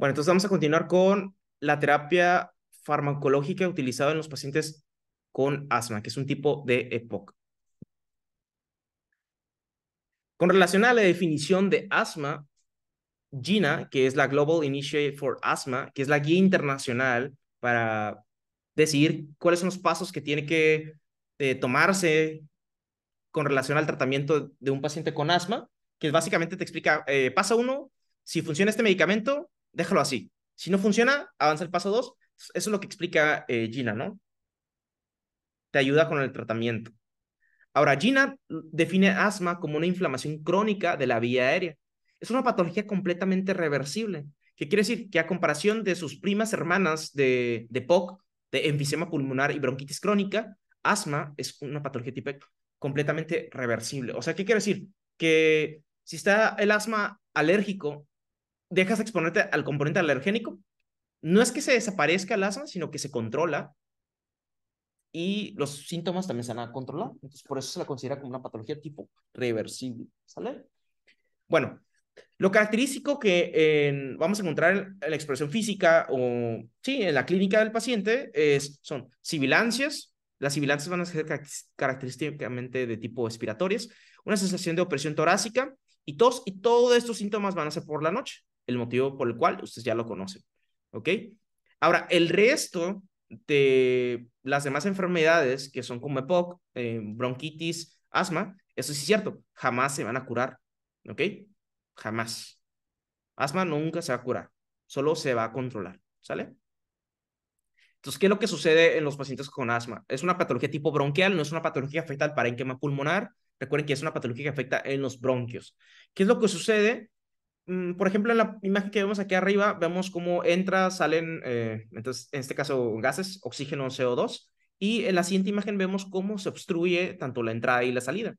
Bueno, entonces vamos a continuar con la terapia farmacológica utilizada en los pacientes con asma, que es un tipo de EPOC. Con relación a la definición de asma, GINA, que es la Global Initiative for Asthma, que es la guía internacional para decidir cuáles son los pasos que tiene que eh, tomarse con relación al tratamiento de un paciente con asma, que básicamente te explica, eh, pasa uno, si funciona este medicamento, déjalo así. Si no funciona, avanza el paso 2. Eso es lo que explica eh, Gina, ¿no? Te ayuda con el tratamiento. Ahora, Gina define asma como una inflamación crónica de la vía aérea. Es una patología completamente reversible, ¿Qué quiere decir que a comparación de sus primas hermanas de, de POC, de enfisema pulmonar y bronquitis crónica, asma es una patología tipo e completamente reversible. O sea, ¿qué quiere decir? Que si está el asma alérgico dejas exponerte al componente alergénico, no es que se desaparezca el asma, sino que se controla y los síntomas también se van a controlar. Entonces, por eso se la considera como una patología tipo reversible. ¿Sale? Bueno, lo característico que vamos a encontrar en, la expresión física o sí, en la clínica del paciente es, son sibilancias. Las sibilancias van a ser característicamente de tipo respiratorias, una sensación de opresión torácica y tos, y todos estos síntomas van a ser por la noche el motivo por el cual ustedes ya lo conocen. ¿Ok? Ahora, el resto de las demás enfermedades que son como EPOC, eh, bronquitis, asma, eso sí es cierto, jamás se van a curar. ¿Ok? Jamás. Asma nunca se va a curar, solo se va a controlar. ¿Sale? Entonces, ¿qué es lo que sucede en los pacientes con asma? Es una patología tipo bronquial, no es una patología que para al pulmonar. Recuerden que es una patología que afecta en los bronquios. ¿Qué es lo que sucede? Mm, por ejemplo, en la imagen que vemos aquí arriba, vemos cómo entra, salen, eh, entonces, en este caso, gases, oxígeno, CO2, y en la siguiente imagen vemos cómo se obstruye tanto la entrada y la salida.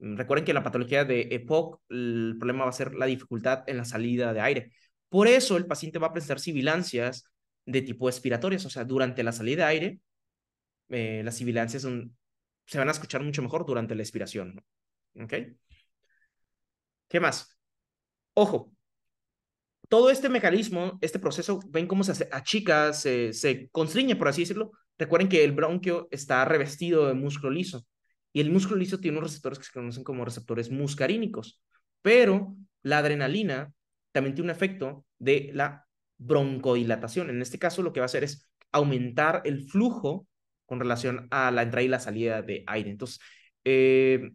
Mm, recuerden que en la patología de EPOC, el problema va a ser la dificultad en la salida de aire. Por eso el paciente va a presentar sibilancias de tipo respiratorias, o sea, durante la salida de aire, eh, las sibilancias se van a escuchar mucho mejor durante la expiración. ¿Qué más? Ojo, todo este mecanismo, este proceso, ven cómo se achica, se, se constriñe, por así decirlo. Recuerden que el bronquio está revestido de músculo liso y el músculo liso tiene unos receptores que se conocen como receptores muscarínicos, pero la adrenalina también tiene un efecto de la broncodilatación. En este caso, lo que va a hacer es aumentar el flujo con relación a la entrada y la salida de aire. Entonces, eh,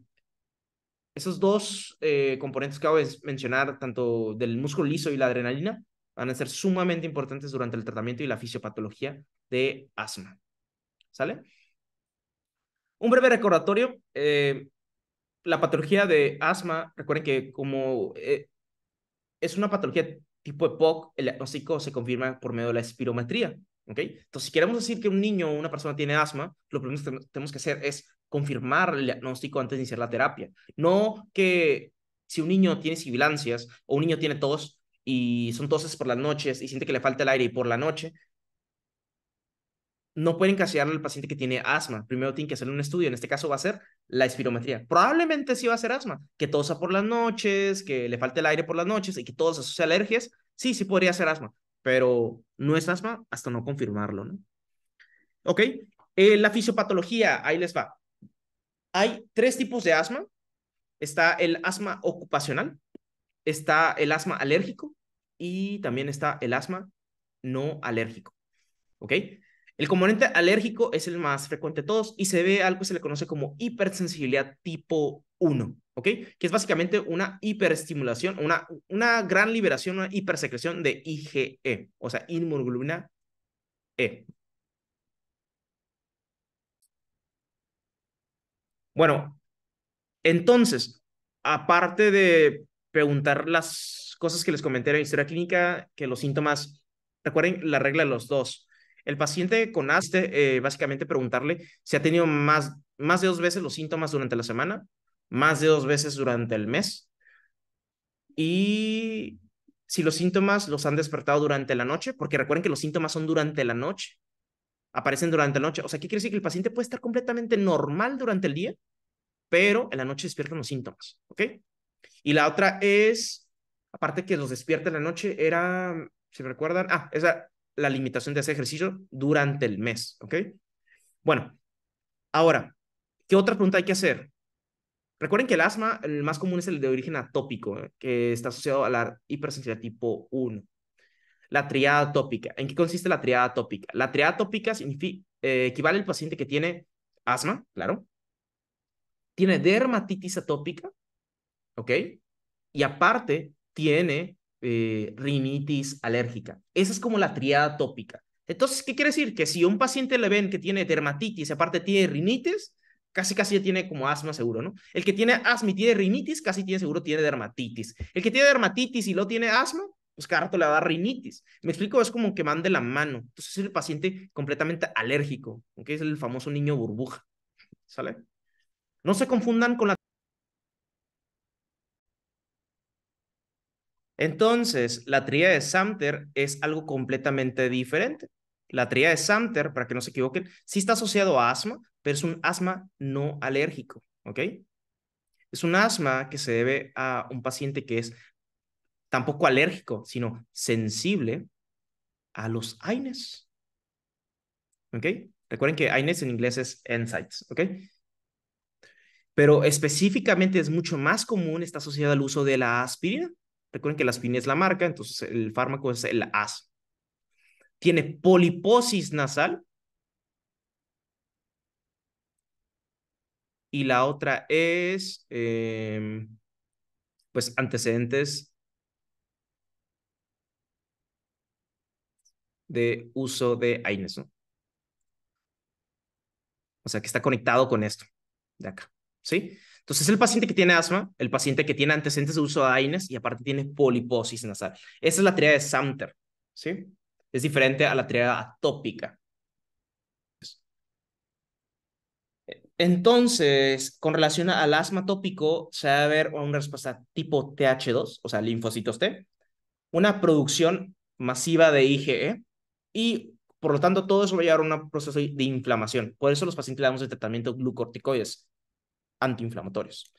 esos dos eh, componentes que acabo de mencionar, tanto del músculo liso y la adrenalina, van a ser sumamente importantes durante el tratamiento y la fisiopatología de asma. ¿Sale? Un breve recordatorio. Eh, la patología de asma, recuerden que como eh, es una patología tipo EPOC, el diagnóstico se confirma por medio de la espirometría. ¿ok? Entonces, si queremos decir que un niño o una persona tiene asma, lo primero que tenemos que hacer es confirmar el diagnóstico antes de iniciar la terapia. No que si un niño tiene sibilancias o un niño tiene tos y son toses por las noches y siente que le falta el aire y por la noche, no pueden castigar al paciente que tiene asma. Primero tienen que hacerle un estudio. En este caso va a ser la espirometría. Probablemente sí va a ser asma, que tosa por las noches, que le falta el aire por las noches y que todos sus alergias. Sí, sí podría ser asma, pero no es asma hasta no confirmarlo, ¿no? Ok. Eh, la fisiopatología, ahí les va. Hay tres tipos de asma. Está el asma ocupacional, está el asma alérgico y también está el asma no alérgico. ¿Ok? El componente alérgico es el más frecuente de todos y se ve algo que se le conoce como hipersensibilidad tipo 1, ¿ok? Que es básicamente una hiperestimulación, una, una gran liberación, una hipersecreción de IgE, o sea, inmunoglobulina E, Bueno, entonces, aparte de preguntar las cosas que les comenté en la historia clínica, que los síntomas, recuerden la regla de los dos. El paciente con ASTE, eh, básicamente preguntarle si ha tenido más, más de dos veces los síntomas durante la semana, más de dos veces durante el mes, y si los síntomas los han despertado durante la noche, porque recuerden que los síntomas son durante la noche, aparecen durante la noche. O sea, ¿qué quiere decir? Que el paciente puede estar completamente normal durante el día pero en la noche despiertan los síntomas, ¿ok? Y la otra es, aparte que los despierta en la noche, era, si recuerdan, ah, esa, la limitación de hacer ejercicio durante el mes, ¿ok? Bueno, ahora, ¿qué otra pregunta hay que hacer? Recuerden que el asma, el más común es el de origen atópico, ¿eh? que está asociado a la hipersensibilidad tipo 1. La triada atópica. ¿En qué consiste la triada atópica? La triada atópica significa, eh, equivale al paciente que tiene asma, claro, tiene dermatitis atópica, ¿ok? Y aparte tiene eh, rinitis alérgica. Esa es como la triada atópica. Entonces, ¿qué quiere decir? Que si un paciente le ven que tiene dermatitis, aparte tiene rinitis, casi casi ya tiene como asma seguro, ¿no? El que tiene asma y tiene rinitis, casi tiene seguro tiene dermatitis. El que tiene dermatitis y no tiene asma, pues cada rato le va a dar rinitis. Me explico, es como que mande la mano. Entonces es el paciente completamente alérgico, que es el famoso niño burbuja. ¿Sale? No se confundan con la... Entonces, la tríada de Samter es algo completamente diferente. La tríada de Samter, para que no se equivoquen, sí está asociado a asma, pero es un asma no alérgico, ¿ok? Es un asma que se debe a un paciente que es tampoco alérgico, sino sensible a los AINES, ¿ok? Recuerden que AINES en inglés es NSAIDs, ¿ok? pero específicamente es mucho más común, está asociado al uso de la aspirina. Recuerden que la aspirina es la marca, entonces el fármaco es el AS. Tiene poliposis nasal. Y la otra es, eh, pues, antecedentes de uso de AINES, O sea, que está conectado con esto de acá. ¿sí? Entonces, el paciente que tiene asma, el paciente que tiene antecedentes de uso de AINES y aparte tiene poliposis nasal. Esa es la tríada de Samter, ¿sí? Es diferente a la tríada atópica. Entonces, con relación al asma tópico, se va a ver una respuesta tipo TH2, o sea, linfocitos T, una producción masiva de IgE y, por lo tanto, todo eso va a llevar a un proceso de inflamación. Por eso los pacientes le damos el tratamiento glucorticoides, antiinflamatorios.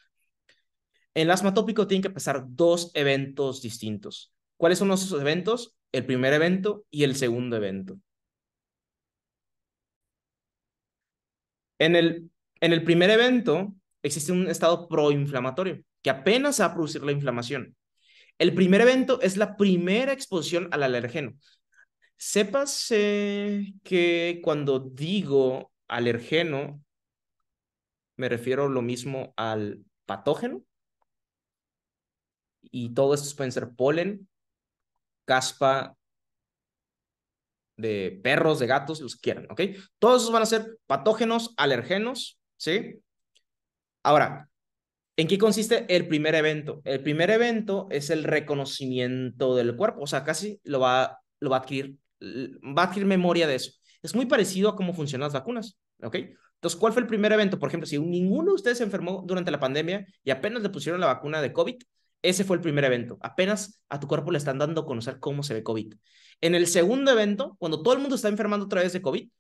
En el asma tópico tienen que pasar dos eventos distintos. ¿Cuáles son esos eventos? El primer evento y el segundo evento. En el, en el primer evento existe un estado proinflamatorio que apenas va a producir la inflamación. El primer evento es la primera exposición al alergeno. Sépase que cuando digo alergeno, me refiero lo mismo al patógeno. Y todo estos pueden ser polen, caspa de perros, de gatos, los que quieran, ¿ok? Todos esos van a ser patógenos, alergenos, ¿sí? Ahora, ¿En qué consiste el primer evento? El primer evento es el reconocimiento del cuerpo, o sea, casi lo va, lo va a adquirir, va a adquirir memoria de eso. Es muy parecido a cómo funcionan las vacunas, ¿ok? Entonces, ¿cuál fue el primer evento? Por ejemplo, si ninguno de ustedes se enfermó durante la pandemia y apenas le pusieron la vacuna de COVID, ese fue el primer evento. Apenas a tu cuerpo le están dando a conocer cómo se ve COVID. En el segundo evento, cuando todo el mundo está enfermando otra vez de COVID,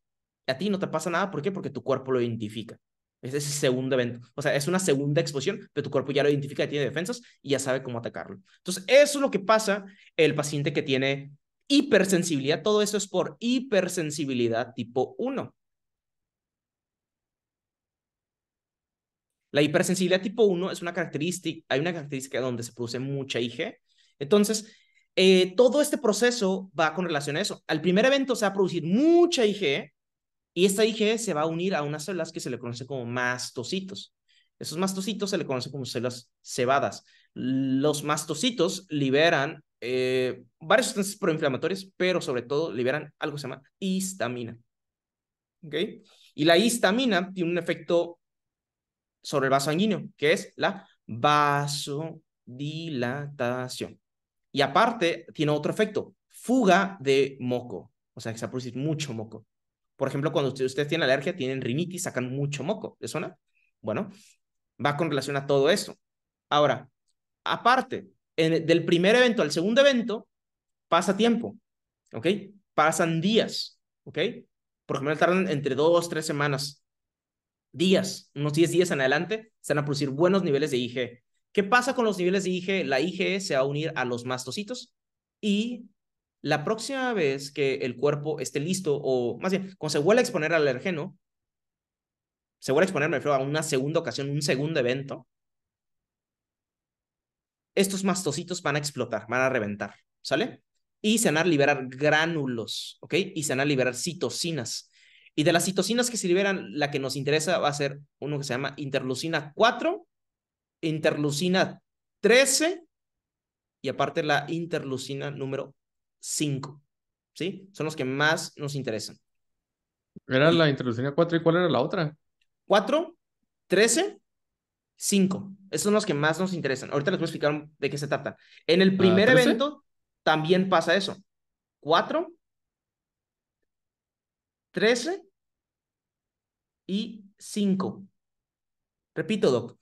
a ti no te pasa nada. ¿Por qué? Porque tu cuerpo lo identifica. Es ese segundo evento. O sea, es una segunda exposición, pero tu cuerpo ya lo identifica, tiene defensas y ya sabe cómo atacarlo. Entonces, eso es lo que pasa el paciente que tiene hipersensibilidad. Todo eso es por hipersensibilidad tipo 1. La hipersensibilidad tipo 1 es una característica, hay una característica donde se produce mucha IG. Entonces, eh, todo este proceso va con relación a eso. Al primer evento se va a producir mucha IG y esta IG se va a unir a unas células que se le conoce como mastocitos. Esos mastocitos se le conocen como células cebadas. Los mastocitos liberan eh, varias sustancias proinflamatorias, pero sobre todo liberan algo que se llama histamina. ¿Okay? Y la histamina tiene un efecto sobre el vaso sanguíneo, que es la vasodilatación. Y aparte, tiene otro efecto, fuga de moco. O sea, que se va producir mucho moco. Por ejemplo, cuando ustedes tienen alergia, tienen rinitis, sacan mucho moco. ¿Le suena? Bueno, va con relación a todo eso. Ahora, aparte, del primer evento al segundo evento, pasa tiempo. ¿Ok? Pasan días. ¿Ok? Por ejemplo, tardan entre dos, tres semanas días, unos 10 días en adelante, se van a producir buenos niveles de IgE. ¿Qué pasa con los niveles de IgE? La IgE se va a unir a los mastocitos y la próxima vez que el cuerpo esté listo, o más bien, cuando se vuelve a exponer al alergeno, se vuelve a exponer, me refiero a una segunda ocasión, un segundo evento, estos mastocitos van a explotar, van a reventar, ¿sale? Y se van a liberar gránulos, ¿ok? Y se van a liberar citocinas. Y de las citocinas que se liberan, la que nos interesa va a ser uno que se llama interlucina 4, interlucina 13 y aparte la interlucina número 5. ¿Sí? Son los que más nos interesan. Era la interlucina 4 y cuál era la otra? 4, 13, 5. Esos son los que más nos interesan. Ahorita les voy a explicar de qué se trata. En el ah, primer evento también pasa eso. 4, 13 y 5. Repito, Doc.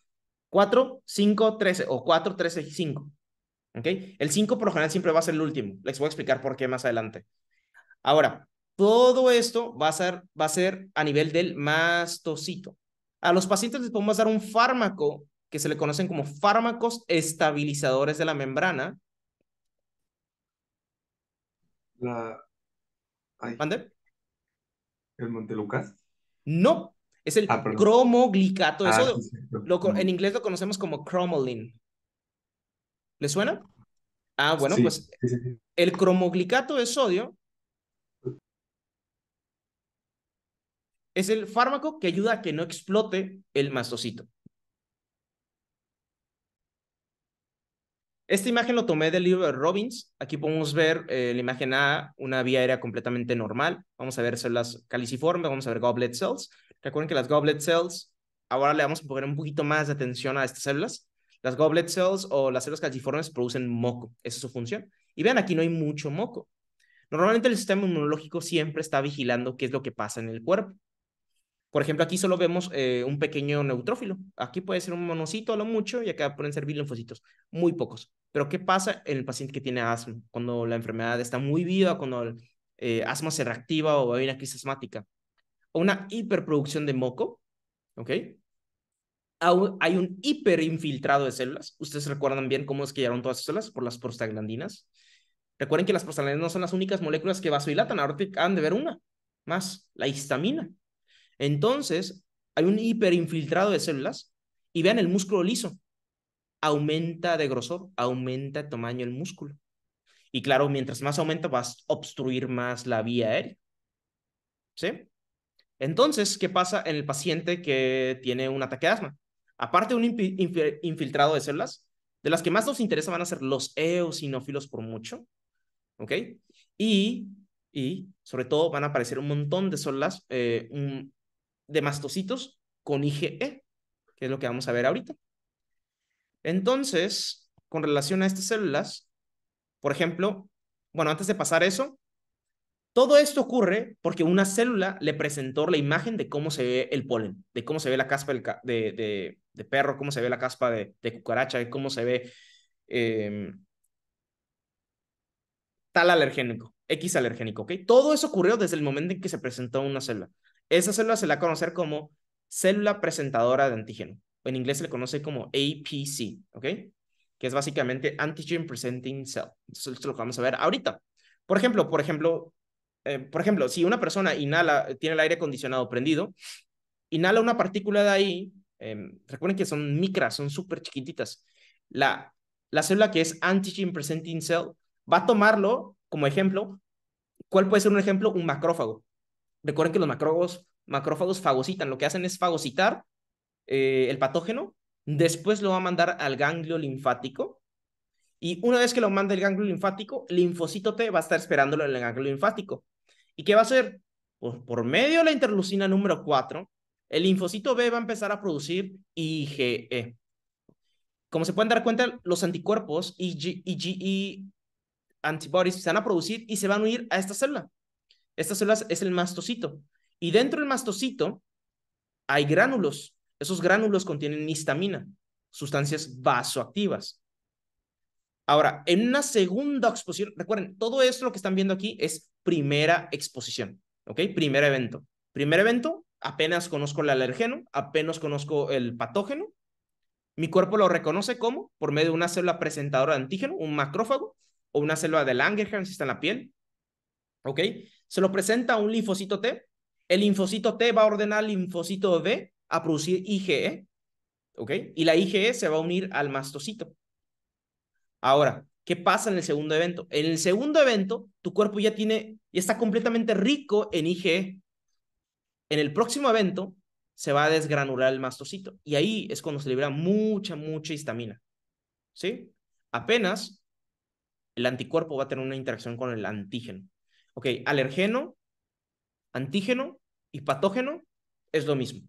4, 5, 13 o 4, 13 y 5. ¿Ok? El 5 por lo general siempre va a ser el último. Les voy a explicar por qué más adelante. Ahora, todo esto va a ser, va a, ser a nivel del mastocito. A los pacientes les podemos dar un fármaco que se le conocen como fármacos estabilizadores de la membrana. La... Ay. ¿Mande? ¿El Montelucas? No, es el ah, cromoglicato. de ah, sodio. en inglés lo conocemos como cromolin. ¿Le suena? Ah, bueno, pues el cromoglicato de sodio es el fármaco que ayuda a que no explote el mastocito. Esta imagen lo tomé del libro de Robbins. Aquí podemos ver eh, la imagen A, una vía aérea completamente normal. Vamos a ver células caliciformes, vamos a ver goblet cells. Recuerden que las goblet cells, ahora le vamos a poner un poquito más de atención a estas células. Las goblet cells o las células calciformes producen moco, esa es su función. Y vean, aquí no hay mucho moco. Normalmente el sistema inmunológico siempre está vigilando qué es lo que pasa en el cuerpo. Por ejemplo, aquí solo vemos eh, un pequeño neutrófilo. Aquí puede ser un monocito a lo mucho y acá pueden ser linfocitos, muy pocos. Pero ¿qué pasa en el paciente que tiene asma? Cuando la enfermedad está muy viva, cuando el eh, asma se reactiva o hay una crisis asmática. O una hiperproducción de moco, ¿ok? Hay un hiperinfiltrado de células. Ustedes recuerdan bien cómo es que llegaron todas esas células por las prostaglandinas. Recuerden que las prostaglandinas no son las únicas moléculas que vasodilatan. Ahora te han de ver una más, la histamina. Entonces, hay un hiperinfiltrado de células y vean el músculo liso aumenta de grosor, aumenta de tamaño el músculo. Y claro, mientras más aumenta, vas a obstruir más la vía aérea. ¿Sí? Entonces, ¿qué pasa en el paciente que tiene un ataque de asma? Aparte de un infiltrado de células, de las que más nos interesa van a ser los eosinófilos por mucho, ¿ok? Y, y sobre todo van a aparecer un montón de células eh, de mastocitos con IgE, que es lo que vamos a ver ahorita. Entonces, con relación a estas células, por ejemplo, bueno, antes de pasar eso, todo esto ocurre porque una célula le presentó la imagen de cómo se ve el polen, de cómo se ve la caspa de, perro, cómo se ve la caspa de, cucaracha, de cómo se ve eh, tal alergénico, X alergénico, ¿ok? Todo eso ocurrió desde el momento en que se presentó una célula. Esa célula se la va a conocer como célula presentadora de antígeno en inglés se le conoce como APC, ¿ok? Que es básicamente Antigen Presenting Cell. Eso lo vamos a ver ahorita. Por ejemplo, por ejemplo, eh, por ejemplo, si una persona inhala, tiene el aire acondicionado prendido, inhala una partícula de ahí, em, recuerden que son micras, son súper chiquititas. La, la célula que es Antigen Presenting Cell va a tomarlo como ejemplo. ¿Cuál puede ser un ejemplo? Un macrófago. Recuerden que los macrófagos, macrófagos fagocitan. Lo que hacen es fagocitar eh, el patógeno, después lo va a mandar al ganglio linfático y una vez que lo manda el ganglio linfático, el linfocito T va a estar esperándolo en el ganglio linfático. ¿Y qué va a hacer? Pues por medio de la interlucina número 4, el linfocito B va a empezar a producir IgE. Como se pueden dar cuenta, los anticuerpos IgE Ig, antibodies se van a producir y se van a unir a esta célula. Esta célula es el mastocito. Y dentro del mastocito hay gránulos. Esos gránulos contienen histamina, sustancias vasoactivas. Ahora, en una segunda exposición, recuerden, todo esto lo que están viendo aquí es primera exposición, ¿ok? Primer evento. Primer evento, apenas conozco el alergeno, apenas conozco el patógeno. Mi cuerpo lo reconoce como por medio de una célula presentadora de antígeno, un macrófago, o una célula de Langerhans si está en la piel. ¿Ok? Se lo presenta un linfocito T. El linfocito T va a ordenar al linfocito B a producir IgE, ¿ok? Y la IgE se va a unir al mastocito. Ahora, ¿qué pasa en el segundo evento? En el segundo evento, tu cuerpo ya tiene, ya está completamente rico en IgE. En el próximo evento, se va a desgranular el mastocito. Y ahí es cuando se libera mucha, mucha histamina. ¿Sí? Apenas el anticuerpo va a tener una interacción con el antígeno. Ok, alergeno, antígeno y patógeno es lo mismo.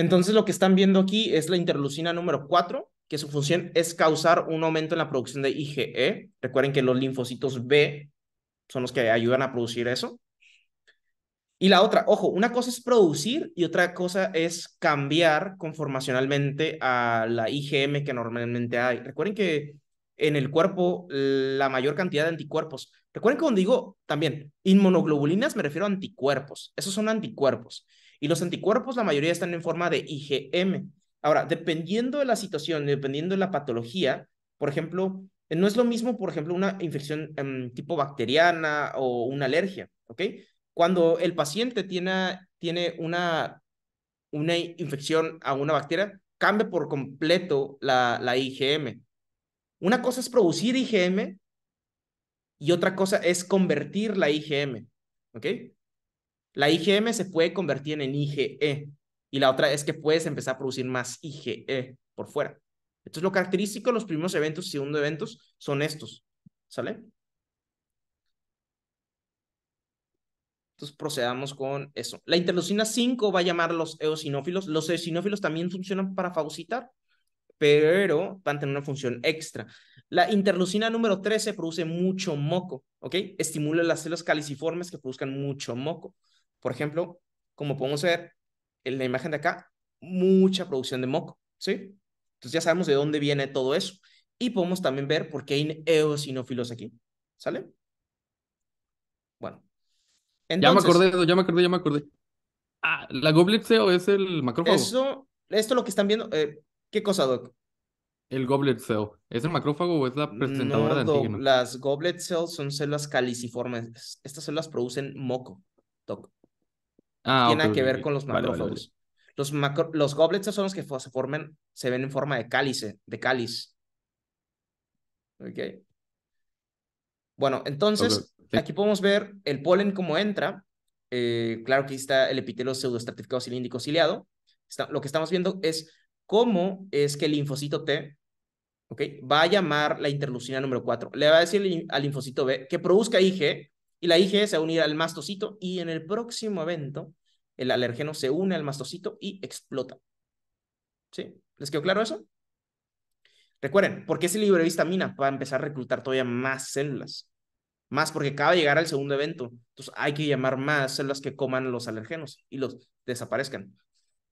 Entonces lo que están viendo aquí es la interleucina número 4, que su función es causar un aumento en la producción de IgE. Recuerden que los linfocitos B son los que ayudan a producir eso. Y la otra, ojo, una cosa es producir y otra cosa es cambiar conformacionalmente a la IgM que normalmente hay. Recuerden que en el cuerpo la mayor cantidad de anticuerpos. Recuerden que cuando digo también inmunoglobulinas me refiero a anticuerpos. Esos son anticuerpos. Y los anticuerpos, la mayoría están en forma de IgM. Ahora, dependiendo de la situación, dependiendo de la patología, por ejemplo, eh, no es lo mismo, por ejemplo, una infección em, tipo bacteriana o una alergia, ¿ok? Cuando el paciente tiene, tiene una, una infección a una bacteria, cambia por completo la, la IgM. Una cosa es producir IgM y otra cosa es convertir la IgM, ¿ok? La IgM se puede convertir en IgE y la otra es que puedes empezar a producir más IgE por fuera. Entonces, lo característico de los primeros eventos y segundo eventos son estos. ¿Sale? Entonces procedamos con eso. La interleucina 5 va a llamar a los eosinófilos. Los eosinófilos también funcionan para fagocitar, pero van a tener una función extra. La interleucina número 13 produce mucho moco, ¿ok? Estimula las células caliciformes que produzcan mucho moco. Por ejemplo, como podemos ver en la imagen de acá, mucha producción de moco, ¿sí? Entonces ya sabemos de dónde viene todo eso. Y podemos también ver por qué hay eosinófilos aquí, ¿sale? Bueno. ya me acordé, ya me acordé, ya me acordé. Ah, la goblet cell es el macrófago. Eso, esto lo que están viendo, eh, ¿qué cosa, Doc? El goblet cell, ¿es el macrófago o es la presentadora de antígeno? las goblet cells son células caliciformes. Estas células producen moco, Doc. Ah, tiene que ver con los macrófagos. Los, los goblets son los que se formen se ven en forma de cálice, de cáliz. Bueno, entonces aquí podemos ver el polen como entra. Eh, claro que está el epitelio pseudoestratificado cilíndrico ciliado. lo que estamos viendo es cómo es que el linfocito T okay, va a llamar la interlucina número 4. Le va a decir al linfocito B que produzca IG y la IgE se va a unir al mastocito y en el próximo evento el alergeno se une al mastocito y explota. ¿Sí? ¿Les quedó claro eso? Recuerden, porque qué se mina va a empezar a reclutar todavía más células. Más porque acaba de llegar al segundo evento. Entonces hay que llamar más células que coman los alergenos y los desaparezcan.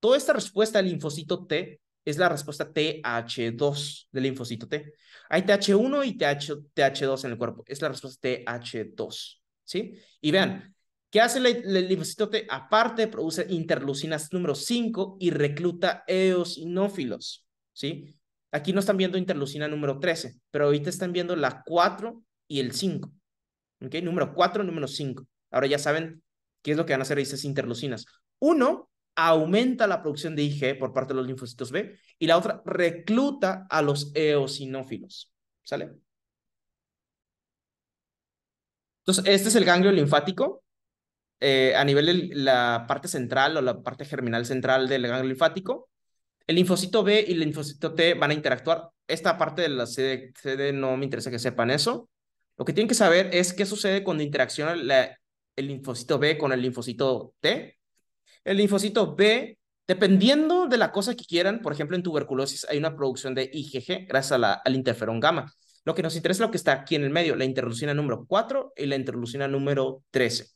Toda esta respuesta al linfocito T es la respuesta TH2 del linfocito T. Hay TH1 y TH2 en el cuerpo. Es la respuesta TH2. ¿sí? Y vean, ¿qué hace el, linfocito T? Aparte produce interlucinas número 5 y recluta eosinófilos, ¿sí? Aquí no están viendo interlucina número 13, pero ahorita están viendo la 4 y el 5, ¿ok? Número 4, número 5. Ahora ya saben qué es lo que van a hacer esas interlucinas. Uno, aumenta la producción de Ig por parte de los linfocitos B y la otra recluta a los eosinófilos. ¿Sale? Entonces, este es el ganglio linfático. Eh, a nivel de la parte central o la parte germinal central del ganglio linfático, el linfocito B y el linfocito T van a interactuar. Esta parte de la CD, no me interesa que sepan eso. Lo que tienen que saber es qué sucede cuando interacciona el linfocito B con el linfocito T. El linfocito B, dependiendo de la cosa que quieran, por ejemplo, en tuberculosis hay una producción de IgG gracias al interferón gamma. Lo que nos interesa es lo que está aquí en el medio, la interlucina número 4 y la interlucina número 13.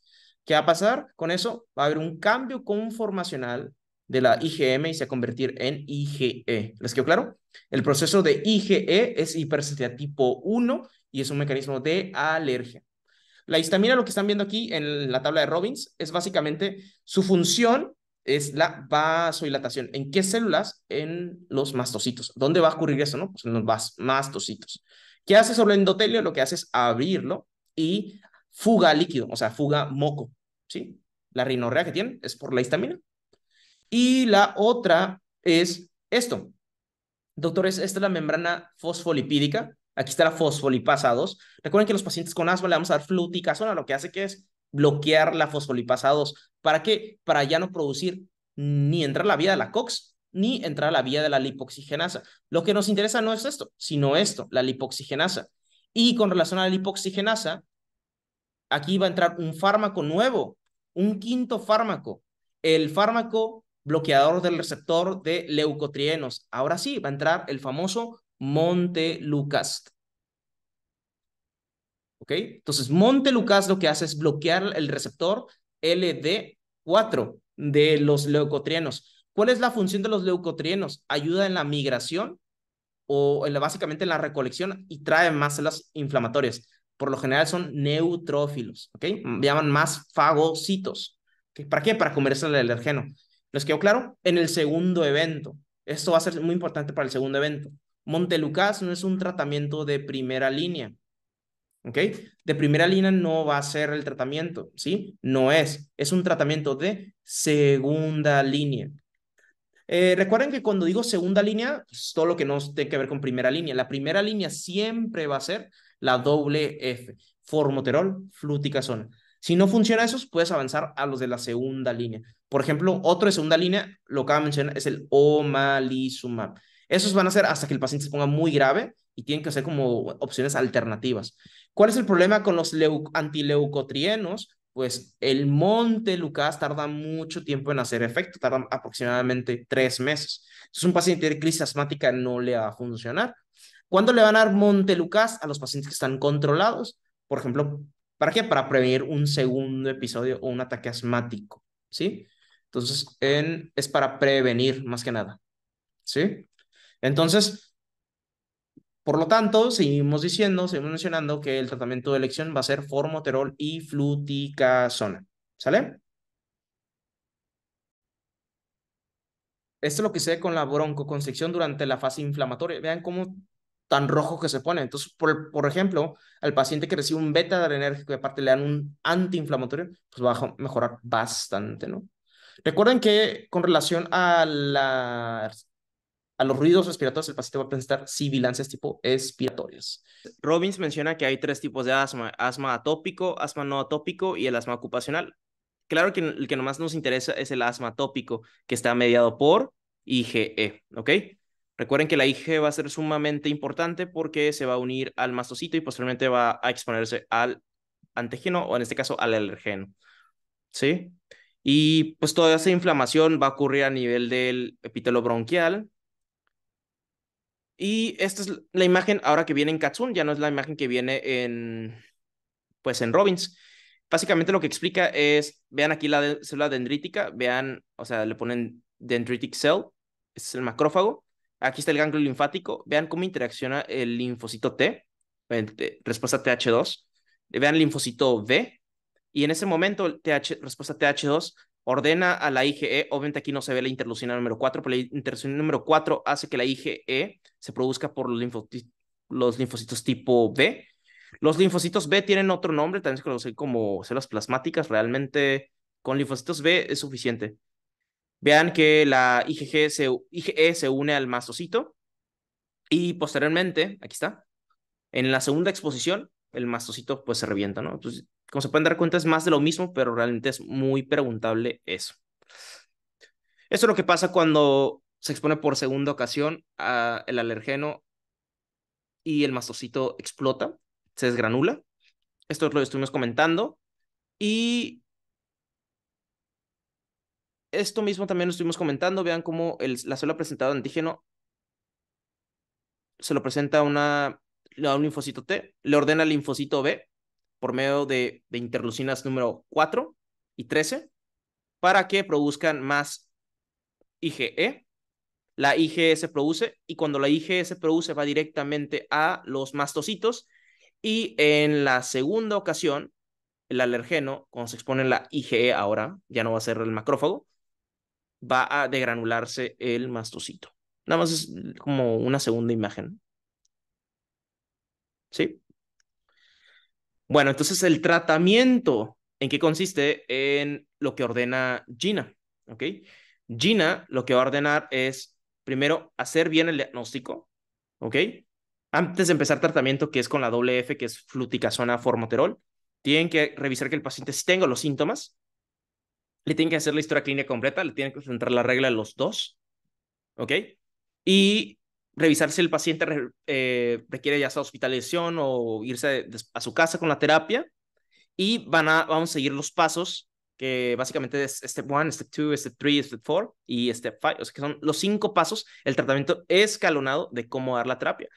¿Qué va a pasar con eso? Va a haber un cambio conformacional de la IgM y se va a convertir en IgE. ¿Les quedó claro? El proceso de IgE es hipersensibilidad tipo 1 y es un mecanismo de alergia. La histamina, lo que están viendo aquí en la tabla de Robbins, es básicamente su función es la vasodilatación. ¿En qué células? En los mastocitos. ¿Dónde va a ocurrir eso? No? Pues en los mastocitos. ¿Qué hace sobre el endotelio? Lo que hace es abrirlo y fuga líquido, o sea, fuga moco, ¿sí? La rinorrea que tiene es por la histamina. Y la otra es esto. Doctores, esta es la membrana fosfolipídica. Aquí está la fosfolipasa 2. Recuerden que los pacientes con asma le vamos a dar fluticasona, lo que hace que es bloquear la fosfolipasa 2. ¿Para qué? Para ya no producir ni entrar la vía de la COX ni entrar a la vía de la lipoxigenasa. Lo que nos interesa no es esto, sino esto, la lipoxigenasa. Y con relación a la lipoxigenasa, aquí va a entrar un fármaco nuevo, un quinto fármaco, el fármaco bloqueador del receptor de leucotrienos. Ahora sí, va a entrar el famoso Montelucast. ¿Ok? Entonces, Montelucast lo que hace es bloquear el receptor LD4 de los leucotrienos. ¿Cuál es la función de los leucotrienos? Ayuda en la migración o en básicamente en la recolección y trae más células inflamatorias. Por lo general son neutrófilos, ¿ok? Llaman más fagocitos. ¿Para qué? Para comerse el alergeno. ¿Les quedó claro? En el segundo evento. Esto va a ser muy importante para el segundo evento. Montelucas no es un tratamiento de primera línea. ¿Ok? De primera línea no va a ser el tratamiento, ¿sí? No es. Es un tratamiento de segunda línea. Eh, recuerden que cuando digo segunda línea, Es pues, todo lo que no tiene que ver con primera línea. La primera línea siempre va a ser la doble F, formoterol, fluticasona. Si no funciona eso, puedes avanzar a los de la segunda línea. Por ejemplo, otro de segunda línea, lo que acaba de mencionar, es el omalizumab. Esos van a ser hasta que el paciente se ponga muy grave y tienen que ser como opciones alternativas. ¿Cuál es el problema con los antileucotrienos? pues el monte Lucas tarda mucho tiempo en hacer efecto, tarda aproximadamente tres meses. Entonces, un paciente de crisis asmática no le va a funcionar. ¿Cuándo le van a dar monte Lucas a los pacientes que están controlados? Por ejemplo, ¿para qué? Para prevenir un segundo episodio o un ataque asmático, ¿sí? Entonces, es para prevenir más que nada, ¿sí? Entonces, por lo tanto, seguimos diciendo, seguimos mencionando que el tratamiento de elección va a ser formoterol y fluticasona. ¿Sale? Esto es lo que se ve con la broncoconstricción durante la fase inflamatoria. Vean cómo tan rojo que se pone. Entonces, por, por ejemplo, al paciente que recibe un beta adrenérgico y aparte le dan un antiinflamatorio, pues va a mejorar bastante, ¿no? Recuerden que con relación a la los ruidos respiratorios el paciente va a presentar sibilancias tipo expiratorias. Robbins menciona que hay tres tipos de asma, asma atópico, asma no atópico y el asma ocupacional. Claro que el que nomás nos interesa es el asma atópico, que está mediado por IgE, ¿ok? Recuerden que la IgE va a ser sumamente importante porque se va a unir al mastocito y posteriormente va a exponerse al antígeno o en este caso al alergeno, ¿sí? Y pues toda esa inflamación va a ocurrir a nivel del epítelo bronquial, y esta es la imagen ahora que viene en Katsun, ya no es la imagen que viene en, pues en Robbins. Básicamente lo que explica es, vean aquí la célula dendrítica, vean, o sea, le ponen dendritic cell, este es el macrófago. Aquí está el ganglio linfático, vean cómo interacciona el linfocito T, respuesta TH2, vean el linfocito B, y en ese momento, TH, respuesta TH2 ordena a la IgE, obviamente aquí no se ve la interlucina número 4, pero la interlucina número 4 hace que la IgE se produzca por los, linfocitos, los linfocitos tipo B. Los linfocitos B tienen otro nombre, también se conocen como células plasmáticas, realmente con linfocitos B es suficiente. Vean que la e se, IgE se une al mastocito y posteriormente, aquí está, en la segunda exposición, el mastocito pues se revienta, ¿no? Entonces, como se pueden dar cuenta, es más de lo mismo, pero realmente es muy preguntable eso. Eso es lo que pasa cuando se expone por segunda ocasión a el alergeno y el mastocito explota, se desgranula. Esto es lo que estuvimos comentando. Y esto mismo también lo estuvimos comentando. Vean cómo la célula presentada de antígeno se lo presenta a, una, a un linfocito T, le ordena al linfocito B por medio de, interlucinas número 4 y 13 para que produzcan más IgE. La IgE se produce y cuando la IgE se produce va directamente a los mastocitos y en la segunda ocasión el alergeno, cuando se expone la IgE ahora, ya no va a ser el macrófago, va a degranularse el mastocito. Nada más es como una segunda imagen. ¿Sí? Bueno, entonces el tratamiento, ¿en qué consiste? En lo que ordena Gina, ¿ok? Gina lo que va a ordenar es, primero, hacer bien el diagnóstico, ¿ok? Antes de empezar tratamiento, que es con la doble F, que es fluticasona formoterol, tienen que revisar que el paciente tenga los síntomas, le tienen que hacer la historia clínica completa, le tienen que centrar la regla de los dos, ¿ok? Y revisar si el paciente eh, requiere ya esa hospitalización o irse a su casa con la terapia. Y van a, vamos a seguir los pasos que básicamente es Step 1, Step 2, Step 3, Step 4 y Step 5. O sea que son los cinco pasos, el tratamiento escalonado de cómo dar la terapia.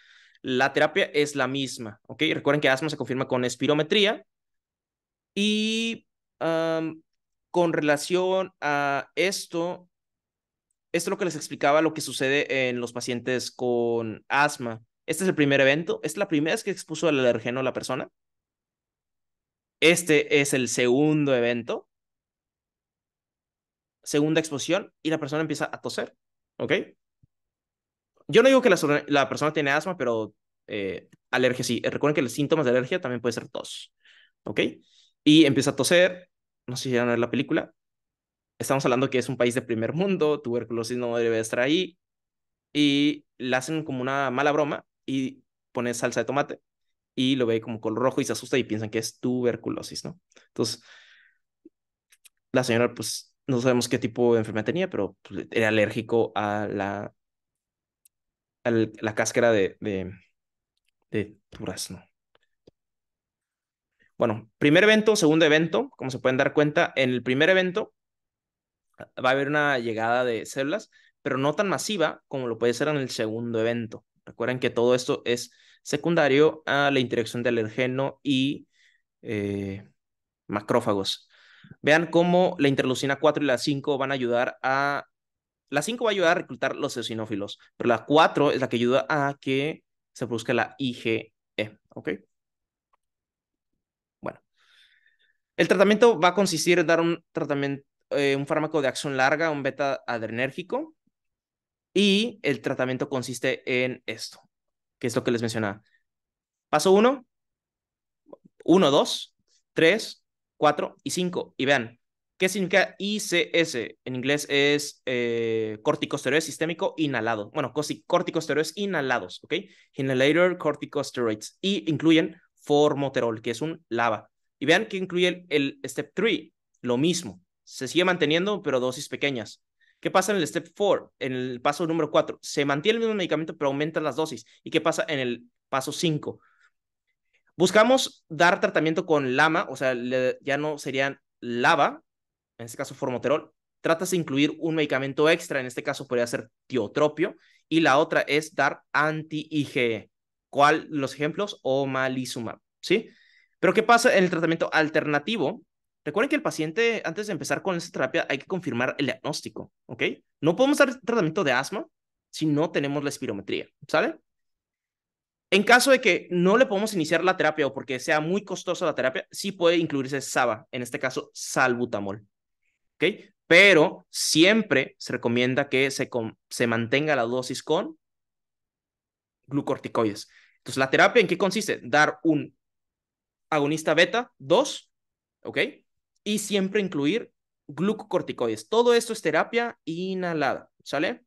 La terapia es la misma, ¿ok? Recuerden que asma se confirma con espirometría y con relación a esto, esto es lo que les explicaba lo que sucede en los pacientes con asma. Este es el primer evento, esta es la primera vez que expuso el alergeno a la persona. Este es el segundo evento, segunda exposición, y la persona empieza a toser, ¿ok? Yo no digo que la, persona tiene asma, pero eh, alergia sí. Recuerden que los síntomas de alergia también puede ser tos, ¿ok? Y empieza a toser, no sé si van a ver la película, estamos hablando que es un país de primer mundo, tuberculosis no debe estar ahí, y le hacen como una mala broma y pone salsa de tomate y lo ve como color rojo y se asusta y piensan que es tuberculosis, ¿no? Entonces, la señora, pues, no sabemos qué tipo de enfermedad tenía, pero pues, era alérgico a la, a la cáscara de, de, de durazno. Bueno, primer evento, segundo evento, como se pueden dar cuenta, en el primer evento va a haber una llegada de células, pero no tan masiva como lo puede ser en el segundo evento. Recuerden que todo esto es secundario a la interacción del alergeno y eh, macrófagos. Vean cómo la interleucina 4 y la 5 van a ayudar a... La 5 va a ayudar a reclutar los eosinófilos, pero la 4 es la que ayuda a que se produzca la IgE, ¿ok? Bueno. El tratamiento va a consistir en dar un tratamiento eh, un fármaco de acción larga, un beta adrenérgico, y el tratamiento consiste en esto, que es lo que les mencionaba. Paso uno, uno, dos, tres, cuatro y cinco Y vean, ¿qué significa ICS? En inglés es eh, corticosteroides sistémico inhalado. Bueno, corticosteroides inhalados, ¿ok? Inhalator corticosteroids. Y incluyen formoterol, que es un lava. Y vean que incluye el, el step 3, lo mismo se sigue manteniendo, pero dosis pequeñas. ¿Qué pasa en el step 4, en el paso número 4? Se mantiene el mismo medicamento, pero aumentan las dosis. ¿Y qué pasa en el paso 5? Buscamos dar tratamiento con LAMA, o sea, ya no serían LAVA, en este caso formoterol. Tratas de incluir un medicamento extra, en este caso podría ser tiotropio, y la otra es dar anti-IgE. ¿Cuál los ejemplos? Omalizumab, ¿sí? Pero ¿qué pasa en el tratamiento alternativo? Recuerden que el paciente, antes de empezar con esta terapia, hay que confirmar el diagnóstico, ¿ok? No podemos dar tratamiento de asma si no tenemos la espirometría, ¿sale? En caso de que no le podamos iniciar la terapia o porque sea muy costosa la terapia, sí puede incluirse SABA, en este caso salbutamol, ¿ok? Pero siempre se recomienda que se, se mantenga la dosis con glucorticoides. Entonces, ¿la terapia en qué consiste? Dar un agonista beta 2, ¿ok? y siempre incluir glucocorticoides. Todo esto es terapia inhalada, ¿sale?